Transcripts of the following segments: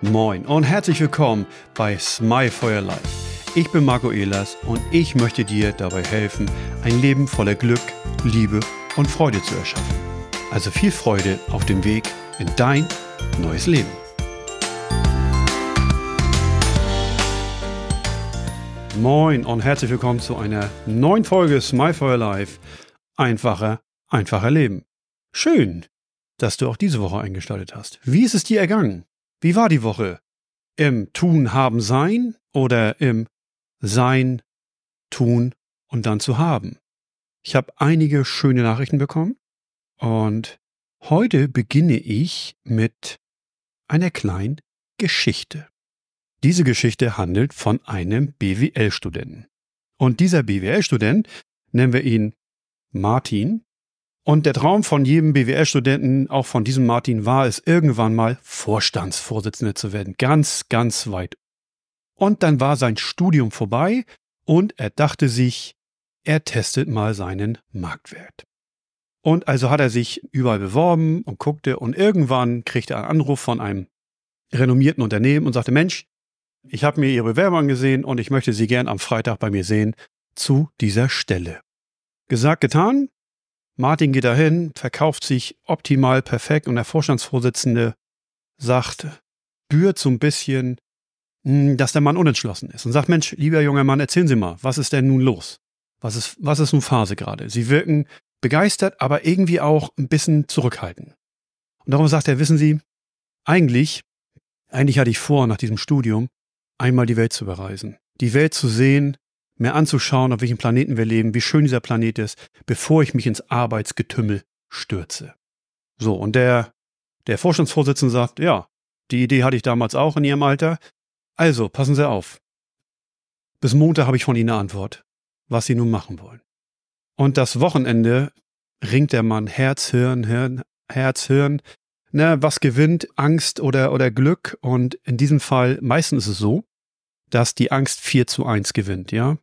Moin und herzlich willkommen bei Smile for Your Life. Ich bin Marco Elas und ich möchte dir dabei helfen, ein Leben voller Glück, Liebe und Freude zu erschaffen. Also viel Freude auf dem Weg in dein neues Leben. Moin und herzlich willkommen zu einer neuen Folge Smile for Your Life. Einfacher, einfacher Leben. Schön, dass du auch diese Woche eingeschaltet hast. Wie ist es dir ergangen? Wie war die Woche? Im Tun haben sein oder im Sein, Tun und dann zu haben? Ich habe einige schöne Nachrichten bekommen und heute beginne ich mit einer kleinen Geschichte. Diese Geschichte handelt von einem BWL-Studenten. Und dieser BWL-Student, nennen wir ihn Martin, und der Traum von jedem BWL-Studenten, auch von diesem Martin, war es, irgendwann mal Vorstandsvorsitzender zu werden. Ganz, ganz weit. Und dann war sein Studium vorbei und er dachte sich, er testet mal seinen Marktwert. Und also hat er sich überall beworben und guckte und irgendwann kriegte er einen Anruf von einem renommierten Unternehmen und sagte, Mensch, ich habe mir Ihre Bewerbung angesehen und ich möchte Sie gern am Freitag bei mir sehen zu dieser Stelle. Gesagt, getan, Martin geht dahin, verkauft sich optimal perfekt und der Vorstandsvorsitzende sagt, bührt so ein bisschen, hm, dass der Mann unentschlossen ist und sagt, Mensch, lieber junger Mann, erzählen Sie mal, was ist denn nun los? Was ist, was ist nun Phase gerade? Sie wirken begeistert, aber irgendwie auch ein bisschen zurückhaltend. Und darum sagt er, wissen Sie, eigentlich, eigentlich hatte ich vor, nach diesem Studium einmal die Welt zu bereisen, die Welt zu sehen, mir anzuschauen, auf welchem Planeten wir leben, wie schön dieser Planet ist, bevor ich mich ins Arbeitsgetümmel stürze. So, und der, der Vorstandsvorsitzende sagt, ja, die Idee hatte ich damals auch in Ihrem Alter. Also, passen Sie auf. Bis Montag habe ich von Ihnen eine Antwort, was Sie nun machen wollen. Und das Wochenende ringt der Mann Herz, Hirn, Hirn, Herz, Hirn. Na, ne, was gewinnt Angst oder, oder Glück? Und in diesem Fall, meistens ist es so, dass die Angst 4 zu 1 gewinnt, ja.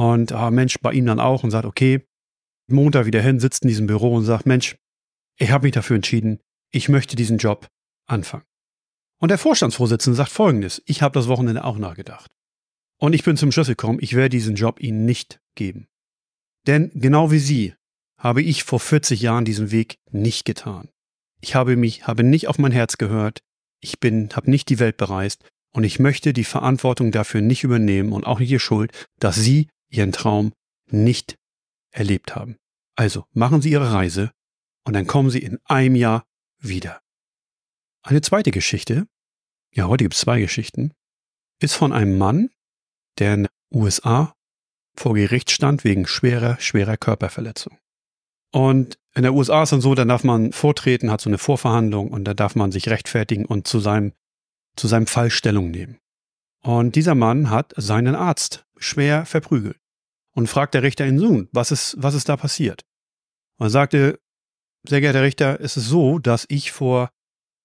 Und ah, Mensch, bei ihm dann auch und sagt, okay, Montag wieder hin, sitzt in diesem Büro und sagt, Mensch, ich habe mich dafür entschieden, ich möchte diesen Job anfangen. Und der Vorstandsvorsitzende sagt folgendes, ich habe das Wochenende auch nachgedacht. Und ich bin zum Schluss gekommen, ich werde diesen Job Ihnen nicht geben. Denn genau wie Sie habe ich vor 40 Jahren diesen Weg nicht getan. Ich habe mich, habe nicht auf mein Herz gehört, ich bin, habe nicht die Welt bereist und ich möchte die Verantwortung dafür nicht übernehmen und auch nicht die Schuld, dass Sie ihren Traum nicht erlebt haben. Also machen Sie Ihre Reise und dann kommen Sie in einem Jahr wieder. Eine zweite Geschichte, ja heute gibt es zwei Geschichten, ist von einem Mann, der in den USA vor Gericht stand wegen schwerer, schwerer Körperverletzung. Und in der USA ist dann so, da darf man vortreten, hat so eine Vorverhandlung und da darf man sich rechtfertigen und zu seinem, zu seinem Fall Stellung nehmen. Und dieser Mann hat seinen Arzt schwer verprügelt. Und fragt der Richter in Sohn, was ist, was ist da passiert? Und er sagte, sehr geehrter Richter, es ist so, dass ich vor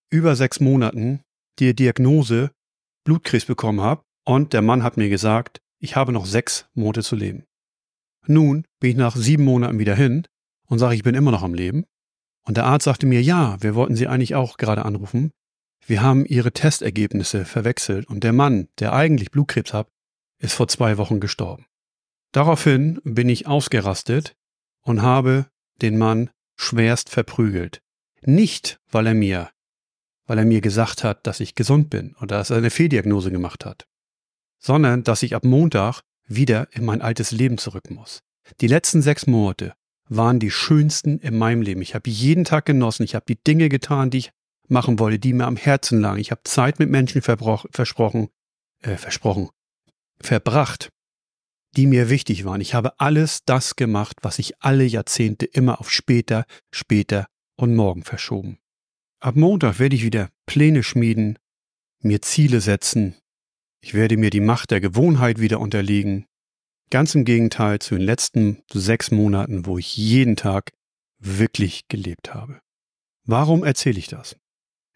über sechs Monaten die Diagnose Blutkrebs bekommen habe und der Mann hat mir gesagt, ich habe noch sechs Monate zu leben. Nun bin ich nach sieben Monaten wieder hin und sage, ich bin immer noch am Leben. Und der Arzt sagte mir, ja, wir wollten Sie eigentlich auch gerade anrufen, wir haben ihre Testergebnisse verwechselt und der Mann, der eigentlich Blutkrebs hat, ist vor zwei Wochen gestorben. Daraufhin bin ich ausgerastet und habe den Mann schwerst verprügelt. Nicht, weil er mir, weil er mir gesagt hat, dass ich gesund bin oder dass er eine Fehldiagnose gemacht hat, sondern dass ich ab Montag wieder in mein altes Leben zurück muss. Die letzten sechs Monate waren die schönsten in meinem Leben. Ich habe jeden Tag genossen, ich habe die Dinge getan, die ich machen wollte, die mir am Herzen lagen. Ich habe Zeit mit Menschen versprochen, äh, versprochen, verbracht, die mir wichtig waren. Ich habe alles das gemacht, was ich alle Jahrzehnte immer auf später, später und morgen verschoben. Ab Montag werde ich wieder Pläne schmieden, mir Ziele setzen. Ich werde mir die Macht der Gewohnheit wieder unterlegen. Ganz im Gegenteil zu den letzten sechs Monaten, wo ich jeden Tag wirklich gelebt habe. Warum erzähle ich das?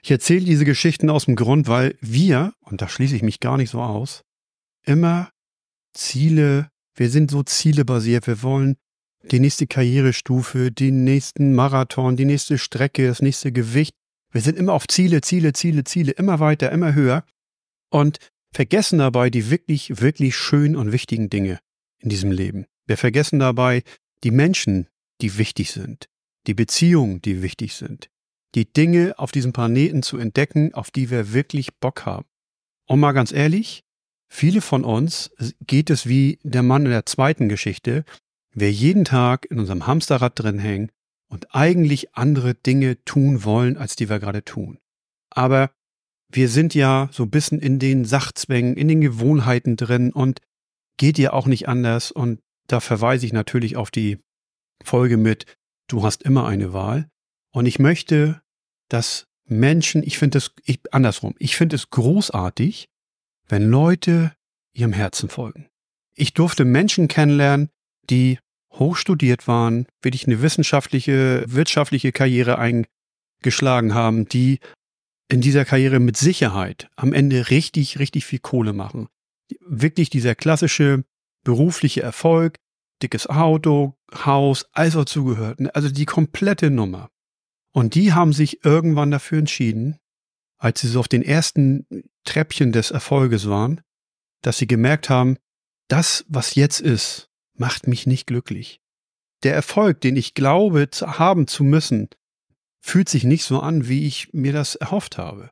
Ich erzähle diese Geschichten aus dem Grund, weil wir, und da schließe ich mich gar nicht so aus, immer Ziele, wir sind so zielebasiert, wir wollen die nächste Karrierestufe, den nächsten Marathon, die nächste Strecke, das nächste Gewicht. Wir sind immer auf Ziele, Ziele, Ziele, Ziele, immer weiter, immer höher und vergessen dabei die wirklich, wirklich schönen und wichtigen Dinge in diesem Leben. Wir vergessen dabei die Menschen, die wichtig sind, die Beziehungen, die wichtig sind, die Dinge auf diesem Planeten zu entdecken, auf die wir wirklich Bock haben. Und mal ganz ehrlich, viele von uns geht es wie der Mann in der zweiten Geschichte, wir jeden Tag in unserem Hamsterrad drin hängen und eigentlich andere Dinge tun wollen, als die wir gerade tun. Aber wir sind ja so ein bisschen in den Sachzwängen, in den Gewohnheiten drin und geht ja auch nicht anders. Und da verweise ich natürlich auf die Folge mit, du hast immer eine Wahl. Und ich möchte, dass Menschen, ich finde es andersrum, ich finde es großartig, wenn Leute ihrem Herzen folgen. Ich durfte Menschen kennenlernen, die hochstudiert waren, wirklich eine wissenschaftliche, wirtschaftliche Karriere eingeschlagen haben, die in dieser Karriere mit Sicherheit am Ende richtig, richtig viel Kohle machen. Wirklich dieser klassische berufliche Erfolg, dickes Auto, Haus, alles was zugehört. Ne? Also die komplette Nummer. Und die haben sich irgendwann dafür entschieden, als sie so auf den ersten Treppchen des Erfolges waren, dass sie gemerkt haben, das, was jetzt ist, macht mich nicht glücklich. Der Erfolg, den ich glaube zu haben zu müssen, fühlt sich nicht so an, wie ich mir das erhofft habe,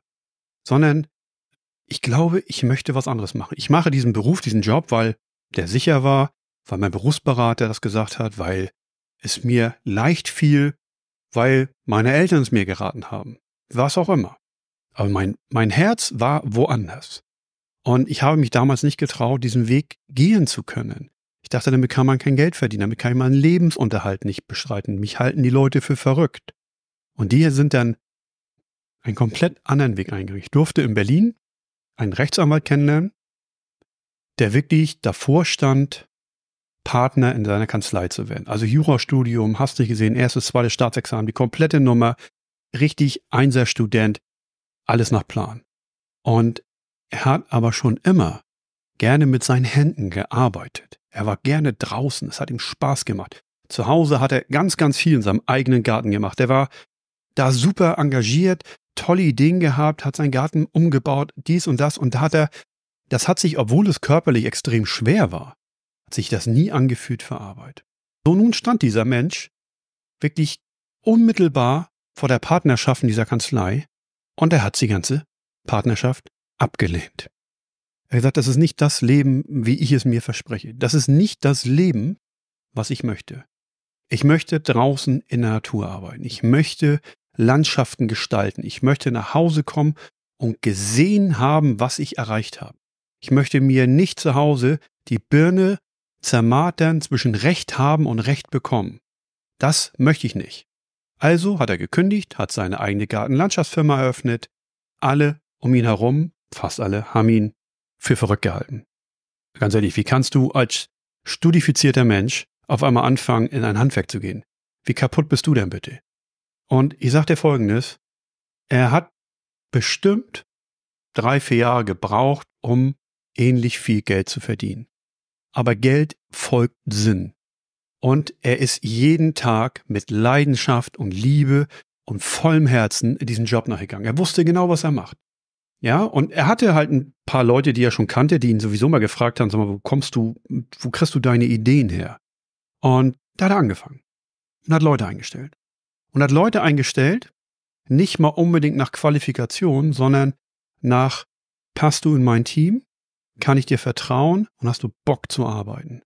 sondern ich glaube, ich möchte was anderes machen. Ich mache diesen Beruf, diesen Job, weil der sicher war, weil mein Berufsberater das gesagt hat, weil es mir leicht fiel, weil meine Eltern es mir geraten haben, was auch immer. Aber mein, mein Herz war woanders. Und ich habe mich damals nicht getraut, diesen Weg gehen zu können. Ich dachte, damit kann man kein Geld verdienen, damit kann ich meinen Lebensunterhalt nicht bestreiten. Mich halten die Leute für verrückt. Und die sind dann einen komplett anderen Weg eingegangen. Ich durfte in Berlin einen Rechtsanwalt kennenlernen, der wirklich davor stand, Partner in seiner Kanzlei zu werden. Also Jurastudium, hast du gesehen, erstes, zweites Staatsexamen, die komplette Nummer, richtig Einser-Student, alles nach Plan. Und er hat aber schon immer gerne mit seinen Händen gearbeitet. Er war gerne draußen, es hat ihm Spaß gemacht. Zu Hause hat er ganz, ganz viel in seinem eigenen Garten gemacht. Er war da super engagiert, tolle Ideen gehabt, hat seinen Garten umgebaut, dies und das. Und da hat er, das hat sich, obwohl es körperlich extrem schwer war, hat sich das nie angefühlt für Arbeit. So nun stand dieser Mensch wirklich unmittelbar vor der Partnerschaft in dieser Kanzlei und er hat die ganze Partnerschaft abgelehnt. Er hat gesagt, das ist nicht das Leben, wie ich es mir verspreche. Das ist nicht das Leben, was ich möchte. Ich möchte draußen in der Natur arbeiten. Ich möchte Landschaften gestalten. Ich möchte nach Hause kommen und gesehen haben, was ich erreicht habe. Ich möchte mir nicht zu Hause die Birne zermartern zwischen Recht haben und Recht bekommen. Das möchte ich nicht. Also hat er gekündigt, hat seine eigene Gartenlandschaftsfirma eröffnet. Alle um ihn herum, fast alle, haben ihn für verrückt gehalten. Ganz ehrlich, wie kannst du als studifizierter Mensch auf einmal anfangen, in ein Handwerk zu gehen? Wie kaputt bist du denn bitte? Und ich sage dir Folgendes, er hat bestimmt drei, vier Jahre gebraucht, um ähnlich viel Geld zu verdienen aber Geld folgt Sinn. Und er ist jeden Tag mit Leidenschaft und Liebe und vollem Herzen in diesen Job nachgegangen. Er wusste genau, was er macht. Ja, und er hatte halt ein paar Leute, die er schon kannte, die ihn sowieso mal gefragt haben, sag mal, wo kommst du, wo kriegst du deine Ideen her? Und da hat er angefangen und hat Leute eingestellt. Und hat Leute eingestellt, nicht mal unbedingt nach Qualifikation, sondern nach, passt du in mein Team? Kann ich dir vertrauen und hast du Bock zu arbeiten?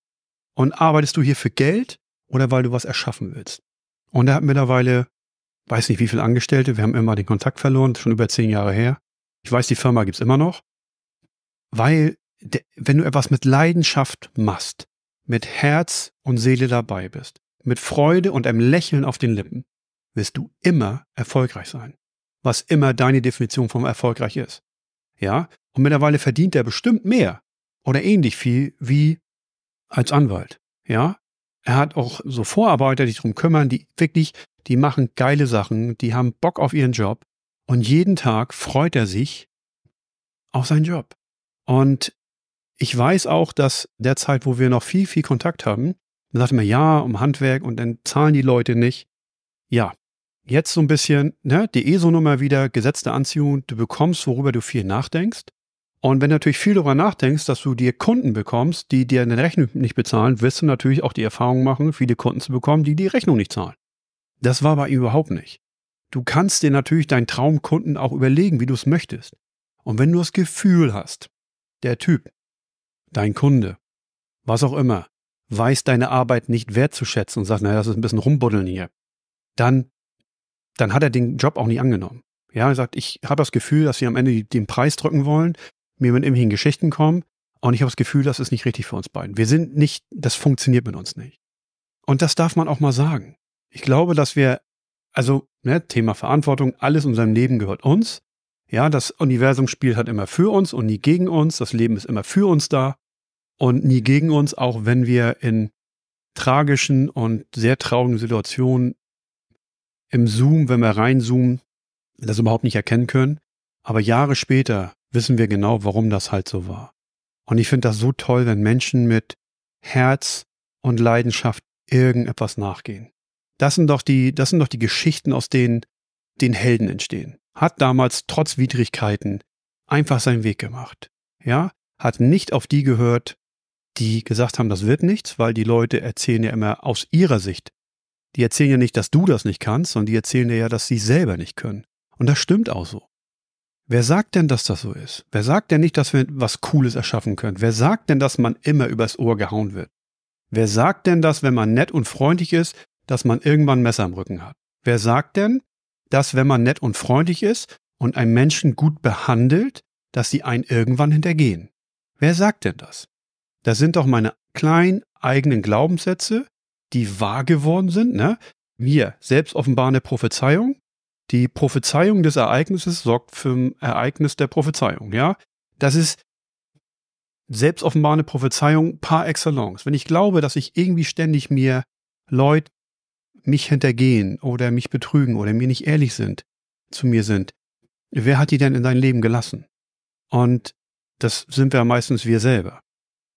Und arbeitest du hier für Geld oder weil du was erschaffen willst? Und er hat mittlerweile, weiß nicht wie viele Angestellte, wir haben immer den Kontakt verloren, schon über zehn Jahre her. Ich weiß, die Firma gibt es immer noch. Weil, wenn du etwas mit Leidenschaft machst, mit Herz und Seele dabei bist, mit Freude und einem Lächeln auf den Lippen, wirst du immer erfolgreich sein. Was immer deine Definition vom erfolgreich ist. Ja? Und mittlerweile verdient er bestimmt mehr oder ähnlich viel wie als Anwalt. Ja? Er hat auch so Vorarbeiter, die sich darum kümmern, die wirklich, die machen geile Sachen, die haben Bock auf ihren Job und jeden Tag freut er sich auf seinen Job. Und ich weiß auch, dass der Zeit, wo wir noch viel, viel Kontakt haben, man sagt immer ja um Handwerk und dann zahlen die Leute nicht. Ja, jetzt so ein bisschen, ne, die ESO-Nummer wieder, gesetzte Anziehung, du bekommst, worüber du viel nachdenkst. Und wenn du natürlich viel darüber nachdenkst, dass du dir Kunden bekommst, die dir eine Rechnung nicht bezahlen, wirst du natürlich auch die Erfahrung machen, viele Kunden zu bekommen, die die Rechnung nicht zahlen. Das war bei ihm überhaupt nicht. Du kannst dir natürlich deinen Traumkunden auch überlegen, wie du es möchtest. Und wenn du das Gefühl hast, der Typ, dein Kunde, was auch immer, weiß deine Arbeit nicht wertzuschätzen und sagt, naja, das ist ein bisschen rumbuddeln hier, dann dann hat er den Job auch nicht angenommen. Ja, er sagt, ich habe das Gefühl, dass sie am Ende den Preis drücken wollen, mir mit irgendwelchen Geschichten kommen und ich habe das Gefühl, das ist nicht richtig für uns beiden. Wir sind nicht, das funktioniert mit uns nicht. Und das darf man auch mal sagen. Ich glaube, dass wir, also ne, Thema Verantwortung, alles in seinem Leben gehört uns. Ja, das Universum spielt halt immer für uns und nie gegen uns. Das Leben ist immer für uns da und nie gegen uns, auch wenn wir in tragischen und sehr traurigen Situationen im Zoom, wenn wir reinzoomen, das überhaupt nicht erkennen können. Aber Jahre später wissen wir genau, warum das halt so war. Und ich finde das so toll, wenn Menschen mit Herz und Leidenschaft irgendetwas nachgehen. Das sind doch die, das sind doch die Geschichten, aus denen den Helden entstehen. Hat damals trotz Widrigkeiten einfach seinen Weg gemacht. Ja, hat nicht auf die gehört, die gesagt haben, das wird nichts, weil die Leute erzählen ja immer aus ihrer Sicht, die erzählen ja nicht, dass du das nicht kannst, sondern die erzählen dir ja, dass sie selber nicht können. Und das stimmt auch so. Wer sagt denn, dass das so ist? Wer sagt denn nicht, dass wir was Cooles erschaffen können? Wer sagt denn, dass man immer übers Ohr gehauen wird? Wer sagt denn, dass wenn man nett und freundlich ist, dass man irgendwann ein Messer im Rücken hat? Wer sagt denn, dass wenn man nett und freundlich ist und einen Menschen gut behandelt, dass sie einen irgendwann hintergehen? Wer sagt denn das? Das sind doch meine kleinen eigenen Glaubenssätze, die wahr geworden sind. Ne? Wir, selbst offenbarende Prophezeiung. Die Prophezeiung des Ereignisses sorgt für ein Ereignis der Prophezeiung. Ja? Das ist selbst offenbarende Prophezeiung par excellence. Wenn ich glaube, dass ich irgendwie ständig mir Leute mich hintergehen oder mich betrügen oder mir nicht ehrlich sind, zu mir sind, wer hat die denn in dein Leben gelassen? Und das sind wir meistens wir selber.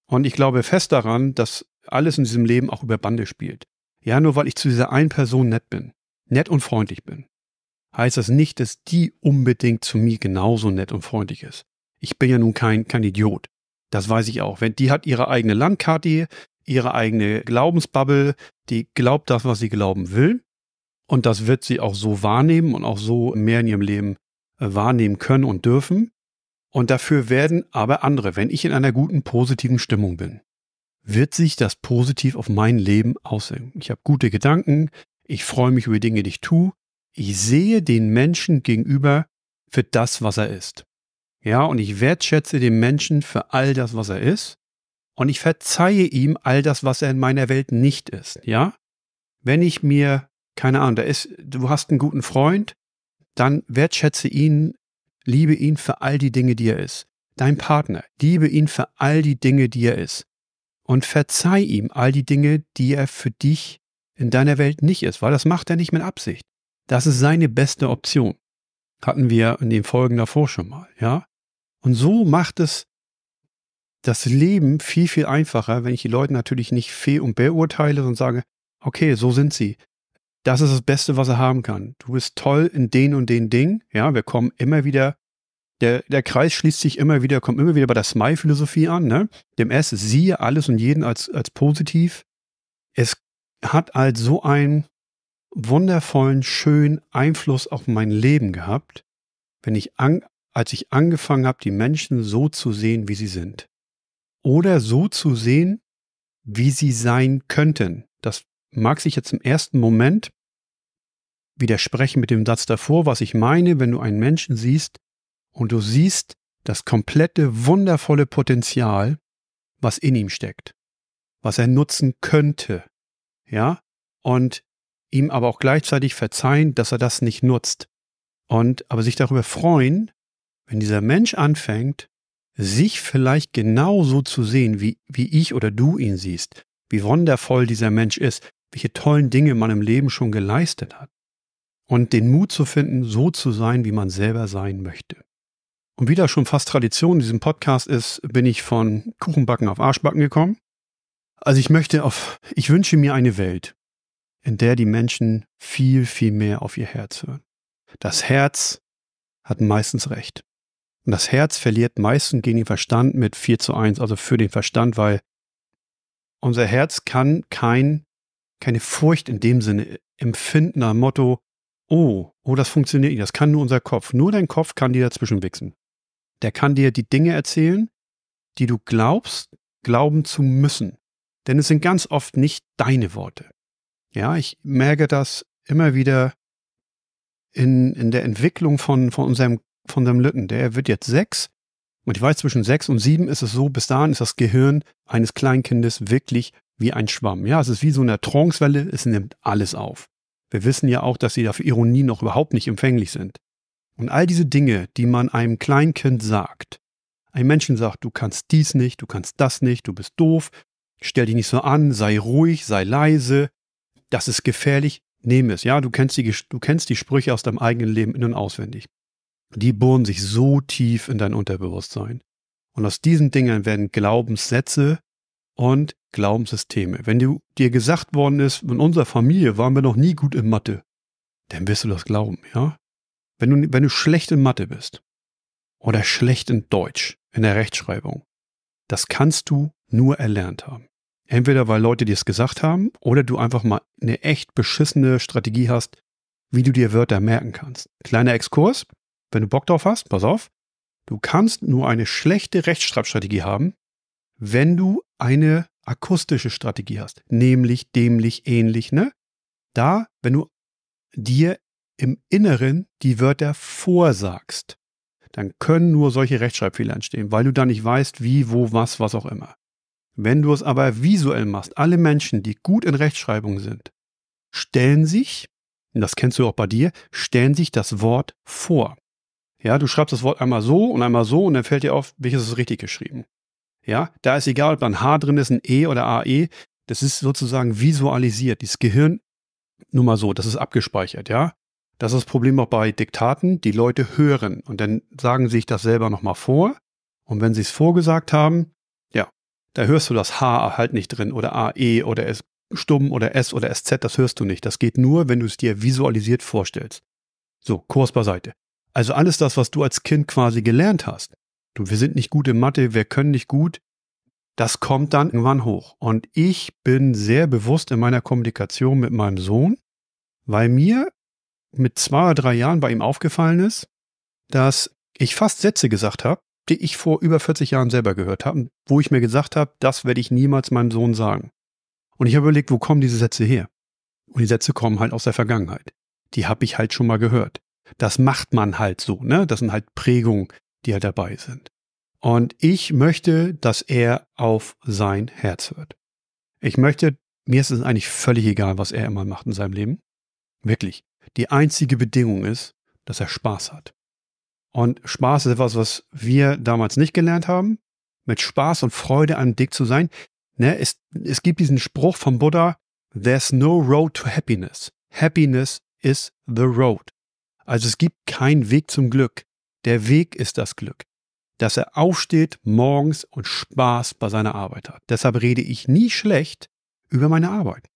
Und ich glaube fest daran, dass alles in diesem Leben auch über Bande spielt. Ja, nur weil ich zu dieser einen Person nett bin, nett und freundlich bin, heißt das nicht, dass die unbedingt zu mir genauso nett und freundlich ist. Ich bin ja nun kein, kein Idiot. Das weiß ich auch. Wenn die hat ihre eigene Landkarte, ihre eigene Glaubensbubble, die glaubt das, was sie glauben will. Und das wird sie auch so wahrnehmen und auch so mehr in ihrem Leben äh, wahrnehmen können und dürfen. Und dafür werden aber andere, wenn ich in einer guten, positiven Stimmung bin, wird sich das positiv auf mein Leben auswirken. Ich habe gute Gedanken, ich freue mich über Dinge, die ich tue, ich sehe den Menschen gegenüber für das, was er ist. Ja, und ich wertschätze den Menschen für all das, was er ist. Und ich verzeihe ihm all das, was er in meiner Welt nicht ist. Ja? Wenn ich mir, keine Ahnung, da ist, du hast einen guten Freund, dann wertschätze ihn, liebe ihn für all die Dinge, die er ist. Dein Partner, liebe ihn für all die Dinge, die er ist und verzeih ihm all die Dinge, die er für dich in deiner Welt nicht ist, weil das macht er nicht mit Absicht. Das ist seine beste Option. Hatten wir in den Folgen davor schon mal, ja? Und so macht es das Leben viel, viel einfacher, wenn ich die Leute natürlich nicht fehl und beurteile, sondern sage, okay, so sind sie. Das ist das Beste, was er haben kann. Du bist toll in den und den Ding. Ja, wir kommen immer wieder der, der Kreis schließt sich immer wieder, kommt immer wieder bei der Smile-Philosophie an, ne? Dem S, siehe alles und jeden als, als positiv. Es hat halt so einen wundervollen, schönen Einfluss auf mein Leben gehabt, wenn ich an, als ich angefangen habe, die Menschen so zu sehen, wie sie sind. Oder so zu sehen, wie sie sein könnten. Das mag sich jetzt im ersten Moment widersprechen mit dem Satz davor, was ich meine, wenn du einen Menschen siehst, und du siehst das komplette wundervolle Potenzial, was in ihm steckt, was er nutzen könnte. Ja? Und ihm aber auch gleichzeitig verzeihen, dass er das nicht nutzt. Und aber sich darüber freuen, wenn dieser Mensch anfängt, sich vielleicht genauso zu sehen, wie, wie ich oder du ihn siehst, wie wundervoll dieser Mensch ist, welche tollen Dinge man im Leben schon geleistet hat. Und den Mut zu finden, so zu sein, wie man selber sein möchte. Und wie das schon fast Tradition in diesem Podcast ist, bin ich von Kuchenbacken auf Arschbacken gekommen. Also ich möchte auf, ich wünsche mir eine Welt, in der die Menschen viel, viel mehr auf ihr Herz hören. Das Herz hat meistens recht. Und das Herz verliert meistens gegen den Verstand mit 4 zu 1, also für den Verstand, weil unser Herz kann kein, keine Furcht in dem Sinne empfinden, am Motto, oh, oh, das funktioniert nicht, das kann nur unser Kopf. Nur dein Kopf kann dir dazwischen wichsen. Der kann dir die Dinge erzählen, die du glaubst, glauben zu müssen. Denn es sind ganz oft nicht deine Worte. Ja, ich merke das immer wieder in, in der Entwicklung von, von unserem, von unserem Lütten. Der wird jetzt sechs. Und ich weiß, zwischen sechs und sieben ist es so, bis dahin ist das Gehirn eines Kleinkindes wirklich wie ein Schwamm. Ja, es ist wie so eine Trancewelle, es nimmt alles auf. Wir wissen ja auch, dass sie dafür Ironie noch überhaupt nicht empfänglich sind. Und all diese Dinge, die man einem Kleinkind sagt, einem Menschen sagt, du kannst dies nicht, du kannst das nicht, du bist doof, stell dich nicht so an, sei ruhig, sei leise, das ist gefährlich, nehme es. Ja, du kennst die, du kennst die Sprüche aus deinem eigenen Leben in- und auswendig. Die bohren sich so tief in dein Unterbewusstsein. Und aus diesen Dingen werden Glaubenssätze und Glaubenssysteme. Wenn du, dir gesagt worden ist, in unserer Familie waren wir noch nie gut in Mathe, dann wirst du das glauben, ja? wenn du, wenn du schlecht in Mathe bist oder schlecht in Deutsch, in der Rechtschreibung, das kannst du nur erlernt haben. Entweder weil Leute dir es gesagt haben oder du einfach mal eine echt beschissene Strategie hast, wie du dir Wörter merken kannst. Kleiner Exkurs, wenn du Bock drauf hast, pass auf, du kannst nur eine schlechte Rechtschreibstrategie haben, wenn du eine akustische Strategie hast, nämlich, dämlich, ähnlich, ne? Da, wenn du dir im Inneren die Wörter vorsagst, dann können nur solche Rechtschreibfehler entstehen, weil du da nicht weißt, wie, wo, was, was auch immer. Wenn du es aber visuell machst, alle Menschen, die gut in Rechtschreibung sind, stellen sich, und das kennst du auch bei dir, stellen sich das Wort vor. Ja, du schreibst das Wort einmal so und einmal so und dann fällt dir auf, welches ist richtig geschrieben. Ja, da ist egal, ob da ein H drin ist, ein E oder AE, das ist sozusagen visualisiert. Dieses Gehirn, nur mal so, das ist abgespeichert, ja. Das ist das Problem auch bei Diktaten. Die Leute hören und dann sagen sie sich das selber nochmal vor. Und wenn sie es vorgesagt haben, ja, da hörst du das H halt nicht drin oder AE oder S stumm oder S oder SZ, das hörst du nicht. Das geht nur, wenn du es dir visualisiert vorstellst. So, Kurs beiseite. Also alles das, was du als Kind quasi gelernt hast. Du, wir sind nicht gut in Mathe, wir können nicht gut. Das kommt dann irgendwann hoch. Und ich bin sehr bewusst in meiner Kommunikation mit meinem Sohn, weil mir mit zwei oder drei Jahren bei ihm aufgefallen ist, dass ich fast Sätze gesagt habe, die ich vor über 40 Jahren selber gehört habe, wo ich mir gesagt habe, das werde ich niemals meinem Sohn sagen. Und ich habe überlegt, wo kommen diese Sätze her? Und die Sätze kommen halt aus der Vergangenheit. Die habe ich halt schon mal gehört. Das macht man halt so, ne? Das sind halt Prägungen, die halt dabei sind. Und ich möchte, dass er auf sein Herz hört. Ich möchte, mir ist es eigentlich völlig egal, was er immer macht in seinem Leben. Wirklich. Die einzige Bedingung ist, dass er Spaß hat. Und Spaß ist etwas, was wir damals nicht gelernt haben. Mit Spaß und Freude an Dick zu sein. Ne, es, es gibt diesen Spruch vom Buddha, There's no road to happiness. Happiness is the road. Also es gibt keinen Weg zum Glück. Der Weg ist das Glück. Dass er aufsteht morgens und Spaß bei seiner Arbeit hat. Deshalb rede ich nie schlecht über meine Arbeit.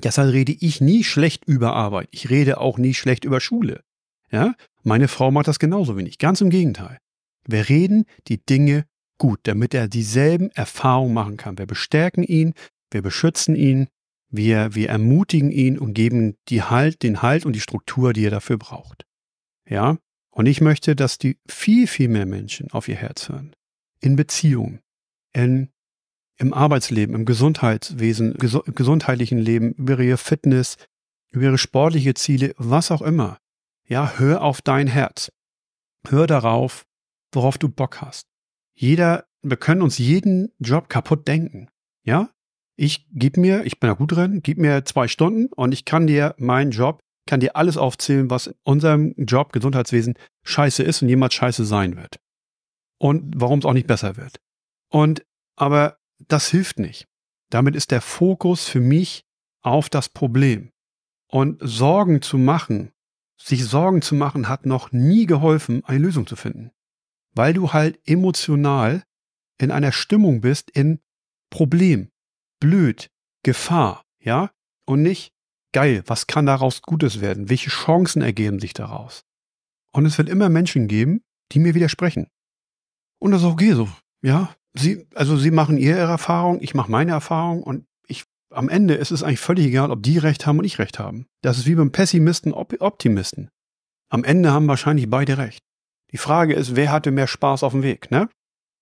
Deshalb rede ich nie schlecht über Arbeit. Ich rede auch nie schlecht über Schule. Ja? Meine Frau macht das genauso wenig. Ganz im Gegenteil. Wir reden die Dinge gut, damit er dieselben Erfahrungen machen kann. Wir bestärken ihn, wir beschützen ihn, wir, wir ermutigen ihn und geben die halt, den Halt und die Struktur, die er dafür braucht. Ja? Und ich möchte, dass die viel, viel mehr Menschen auf ihr Herz hören. In Beziehungen, in im Arbeitsleben, im Gesundheitswesen, ges gesundheitlichen Leben, über ihre Fitness, über ihre sportliche Ziele, was auch immer. Ja, hör auf dein Herz. Hör darauf, worauf du Bock hast. Jeder, wir können uns jeden Job kaputt denken. Ja? Ich gebe mir, ich bin da gut drin, gib mir zwei Stunden und ich kann dir meinen Job, kann dir alles aufzählen, was in unserem Job Gesundheitswesen scheiße ist und jemals scheiße sein wird. Und warum es auch nicht besser wird. Und aber das hilft nicht. Damit ist der Fokus für mich auf das Problem. Und Sorgen zu machen, sich Sorgen zu machen, hat noch nie geholfen, eine Lösung zu finden. Weil du halt emotional in einer Stimmung bist, in Problem, blöd, Gefahr, ja? Und nicht, geil, was kann daraus Gutes werden? Welche Chancen ergeben sich daraus? Und es wird immer Menschen geben, die mir widersprechen. Und das ist okay so, ja? Sie, also Sie machen Ihre Erfahrung, ich mache meine Erfahrung und ich, am Ende ist es eigentlich völlig egal, ob die Recht haben und ich Recht haben. Das ist wie beim Pessimisten, Op Optimisten. Am Ende haben wahrscheinlich beide Recht. Die Frage ist, wer hatte mehr Spaß auf dem Weg, ne?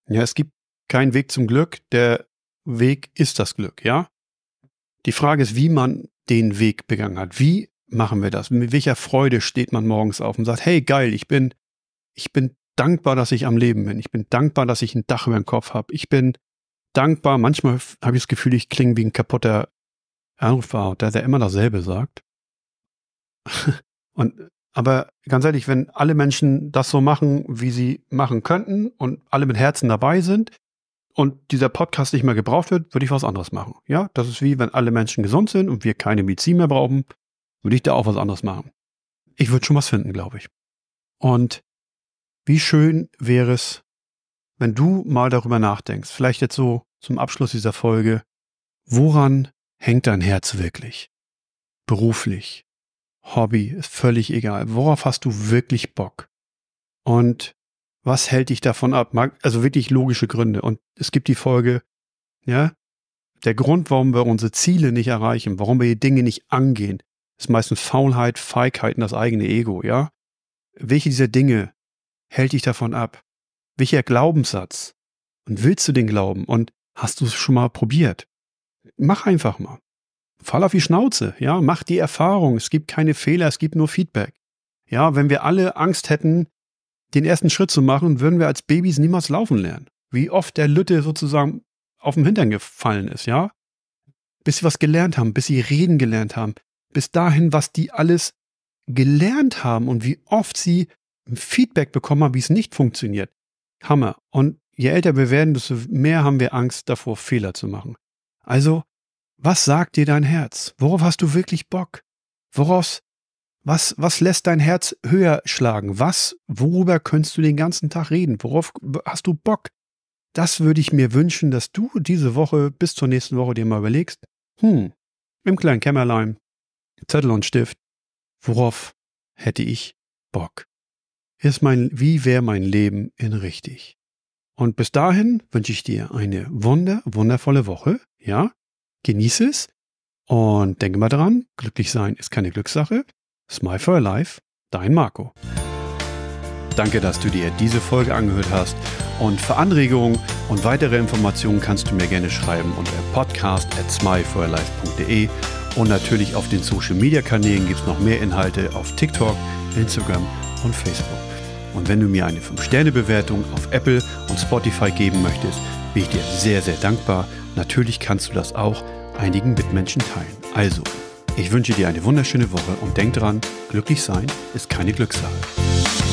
Ja, es gibt keinen Weg zum Glück, der Weg ist das Glück, ja? Die Frage ist, wie man den Weg begangen hat. Wie machen wir das? Mit welcher Freude steht man morgens auf und sagt, hey, geil, ich bin, ich bin dankbar, dass ich am Leben bin. Ich bin dankbar, dass ich ein Dach über dem Kopf habe. Ich bin dankbar. Manchmal habe ich das Gefühl, ich klinge wie ein kaputter Anrufbeantworter, der immer dasselbe sagt. und, aber ganz ehrlich, wenn alle Menschen das so machen, wie sie machen könnten und alle mit Herzen dabei sind und dieser Podcast nicht mehr gebraucht wird, würde ich was anderes machen. Ja, das ist wie, wenn alle Menschen gesund sind und wir keine Medizin mehr brauchen, würde ich da auch was anderes machen. Ich würde schon was finden, glaube ich. Und wie schön wäre es, wenn du mal darüber nachdenkst, vielleicht jetzt so zum Abschluss dieser Folge, woran hängt dein Herz wirklich? Beruflich, Hobby, ist völlig egal. Worauf hast du wirklich Bock? Und was hält dich davon ab? Also wirklich logische Gründe. Und es gibt die Folge, ja, der Grund, warum wir unsere Ziele nicht erreichen, warum wir die Dinge nicht angehen, ist meistens Faulheit, Feigheit und das eigene Ego, ja? Welche dieser Dinge hält dich davon ab? Welcher Glaubenssatz? Und willst du den glauben? Und hast du es schon mal probiert? Mach einfach mal. Fall auf die Schnauze, ja, mach die Erfahrung. Es gibt keine Fehler, es gibt nur Feedback. Ja, wenn wir alle Angst hätten, den ersten Schritt zu machen, würden wir als Babys niemals laufen lernen. Wie oft der Lütte sozusagen auf dem Hintern gefallen ist, ja? Bis sie was gelernt haben, bis sie reden gelernt haben, bis dahin, was die alles gelernt haben und wie oft sie Feedback bekommen habe, wie es nicht funktioniert. Hammer. Und je älter wir werden, desto mehr haben wir Angst davor, Fehler zu machen. Also, was sagt dir dein Herz? Worauf hast du wirklich Bock? Woraus, was, was lässt dein Herz höher schlagen? Was, worüber könntest du den ganzen Tag reden? Worauf hast du Bock? Das würde ich mir wünschen, dass du diese Woche bis zur nächsten Woche dir mal überlegst. Hm, im kleinen Kämmerlein, Zettel und Stift, worauf hätte ich Bock? ist mein, wie wäre mein Leben in richtig? Und bis dahin wünsche ich dir eine wunder, wundervolle Woche. Ja, genieße es und denke mal dran, glücklich sein ist keine Glückssache. Smile for your life, dein Marco. Danke, dass du dir diese Folge angehört hast. Und für Anregungen und weitere Informationen kannst du mir gerne schreiben unter podcast at smileforyourlife.de und natürlich auf den Social Media Kanälen gibt es noch mehr Inhalte auf TikTok, Instagram und Facebook. Und wenn du mir eine 5-Sterne-Bewertung auf Apple und Spotify geben möchtest, bin ich dir sehr, sehr dankbar. Natürlich kannst du das auch einigen Mitmenschen teilen. Also, ich wünsche dir eine wunderschöne Woche und denk dran, glücklich sein ist keine Glückssache.